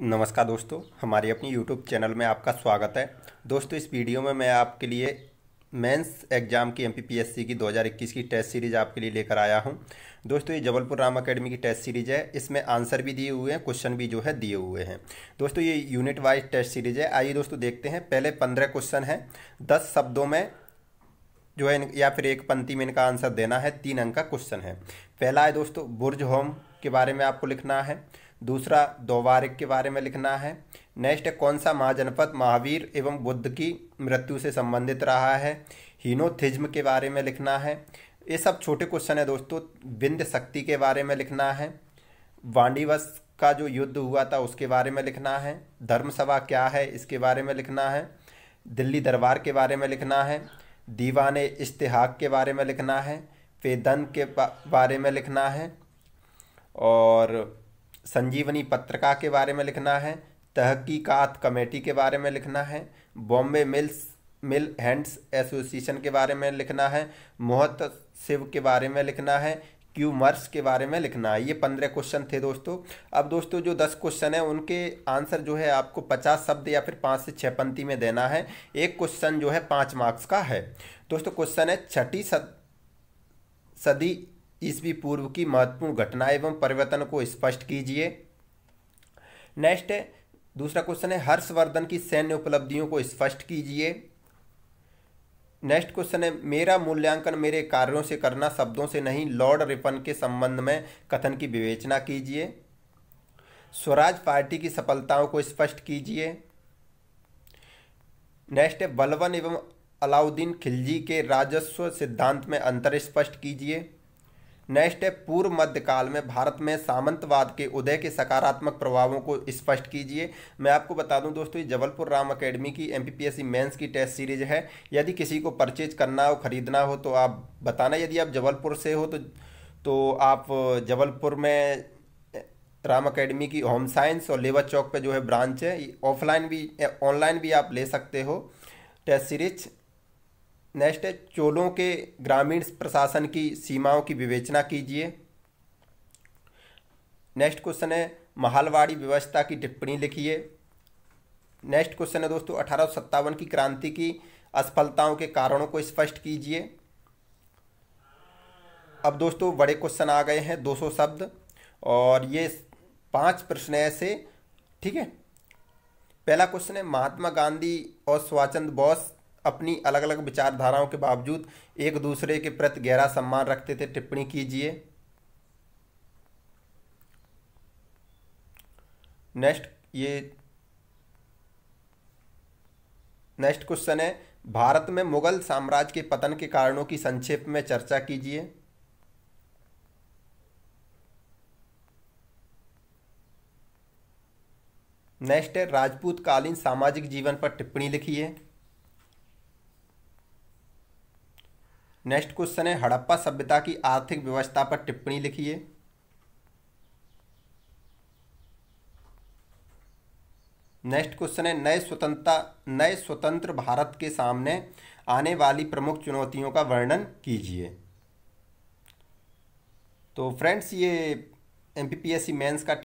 नमस्कार दोस्तों हमारे अपनी यूट्यूब चैनल में आपका स्वागत है दोस्तों इस वीडियो में मैं आपके लिए मेंस एग्ज़ाम की एमपीपीएससी की 2021 की टेस्ट सीरीज़ आपके लिए लेकर आया हूं दोस्तों ये जबलपुर राम अकेडमी की टेस्ट सीरीज़ है इसमें आंसर भी दिए हुए हैं क्वेश्चन भी जो है दिए हुए हैं दोस्तों ये यूनिट वाइज टेस्ट सीरीज़ है आइए दोस्तों देखते हैं पहले पंद्रह क्वेश्चन हैं दस शब्दों में जो है या फिर एक पंक्ति में इनका आंसर देना है तीन अंक का क्वेश्चन है पहला है दोस्तों बुर्ज होम के बारे में आपको लिखना है दूसरा दोवारिक के बारे में लिखना है नेक्स्ट कौन सा महाजनपद महावीर एवं बुद्ध की मृत्यु से संबंधित रहा है हीनोथिज्म के बारे में लिखना है ये सब छोटे क्वेश्चन है दोस्तों बिंद शक्ति के बारे में लिखना है वाणीवस का जो युद्ध हुआ था उसके बारे में लिखना है धर्मसभा क्या है इसके बारे में लिखना है दिल्ली दरबार के बारे में लिखना है दीवान इश्तहाक के बारे में लिखना है फेदन के बारे में लिखना है और संजीवनी पत्रिका के बारे में लिखना है तहकीकात कमेटी के बारे में लिखना है Bombay mills mill hands association के बारे में लिखना है मोहत शिव के बारे में लिखना है क्यूमर्स के बारे में लिखना है ये पंद्रह क्वेश्चन थे दोस्तों अब दोस्तों जो दस क्वेश्चन हैं उनके आंसर जो है आपको पचास शब्द या फिर पाँच से छः पंक्ति में देना है एक क्वेश्चन जो है पाँच मार्क्स का है दोस्तों क्वेश्चन है छठी सद सदी ईस्वी पूर्व की महत्वपूर्ण घटना एवं परिवर्तन को स्पष्ट कीजिए नेक्स्ट दूसरा क्वेश्चन है हर्षवर्धन की सैन्य उपलब्धियों को स्पष्ट कीजिए नेक्स्ट क्वेश्चन है मेरा मूल्यांकन मेरे कार्यों से करना शब्दों से नहीं लॉर्ड रिपन के संबंध में कथन की विवेचना कीजिए स्वराज पार्टी की सफलताओं को स्पष्ट कीजिए नेक्स्ट है बलवन एवं अलाउद्दीन खिलजी के राजस्व सिद्धांत में अंतर स्पष्ट कीजिए नेक्स्ट है पूर्व मध्यकाल में भारत में सामंतवाद के उदय के सकारात्मक प्रभावों को स्पष्ट कीजिए मैं आपको बता दूं दोस्तों ये जबलपुर राम अकेडमी की एम पी मेंस की टेस्ट सीरीज है यदि किसी को परचेज करना हो खरीदना हो तो आप बताना यदि आप जबलपुर से हो तो तो आप जबलपुर में राम अकेडमी की होम साइंस और लेबर चौक पर जो है ब्रांच है ऑफलाइन भी ऑनलाइन भी आप ले सकते हो टेस्ट सीरीज नेक्स्ट है चोलों के ग्रामीण प्रशासन की सीमाओं की विवेचना कीजिए नेक्स्ट क्वेश्चन है महालवाड़ी व्यवस्था की टिप्पणी लिखिए नेक्स्ट क्वेश्चन है दोस्तों अठारह की क्रांति की असफलताओं के कारणों को स्पष्ट कीजिए अब दोस्तों बड़े क्वेश्चन आ गए हैं 200 शब्द और ये पांच प्रश्न ऐसे ठीक है पहला क्वेश्चन है महात्मा गांधी और स्वाचंद बोस अपनी अलग अलग विचारधाराओं के बावजूद एक दूसरे के प्रति गहरा सम्मान रखते थे टिप्पणी कीजिए नेक्स्ट ये नेक्स्ट क्वेश्चन है भारत में मुगल साम्राज्य के पतन के कारणों की संक्षेप में चर्चा कीजिए नेक्स्ट है राजपूत कालीन सामाजिक जीवन पर टिप्पणी लिखिए नेक्स्ट क्वेश्चन है हड़प्पा सभ्यता की आर्थिक व्यवस्था पर टिप्पणी लिखिए नेक्स्ट क्वेश्चन है नए स्वतंत्रता नए स्वतंत्र भारत के सामने आने वाली प्रमुख चुनौतियों का वर्णन कीजिए तो फ्रेंड्स ये एमपीपीएससी मेंस मेन्स का